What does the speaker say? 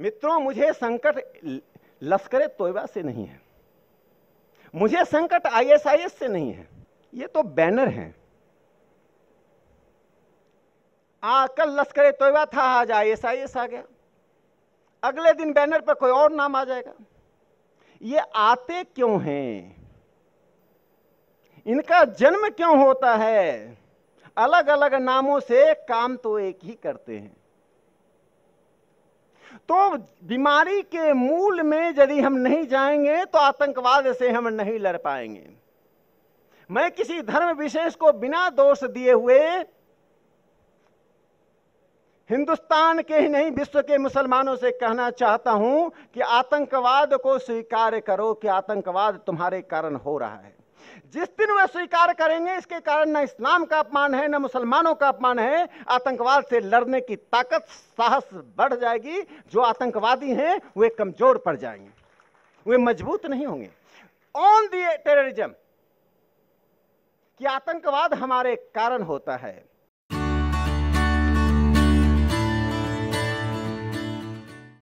मित्रों मुझे संकट लश्कर तोयबा से नहीं है मुझे संकट आईएसआईएस से नहीं है ये तो बैनर हैं आ कल लश्कर तोयबा था आज आईएसआईएस आ गया अगले दिन बैनर पर कोई और नाम आ जाएगा ये आते क्यों हैं इनका जन्म क्यों होता है अलग अलग नामों से काम तो एक ही करते हैं तो बीमारी के मूल में यदि हम नहीं जाएंगे तो आतंकवाद से हम नहीं लड़ पाएंगे मैं किसी धर्म विशेष को बिना दोष दिए हुए हिंदुस्तान के ही नहीं विश्व के मुसलमानों से कहना चाहता हूं कि आतंकवाद को स्वीकार करो कि आतंकवाद तुम्हारे कारण हो रहा है जिस दिन वह स्वीकार करेंगे इसके कारण न इस्लाम का अपमान है न मुसलमानों का अपमान है आतंकवाद से लड़ने की ताकत साहस बढ़ जाएगी जो आतंकवादी हैं वे कमजोर पड़ जाएंगे वे मजबूत नहीं होंगे ऑन दी टेररिज्म कि आतंकवाद हमारे कारण होता है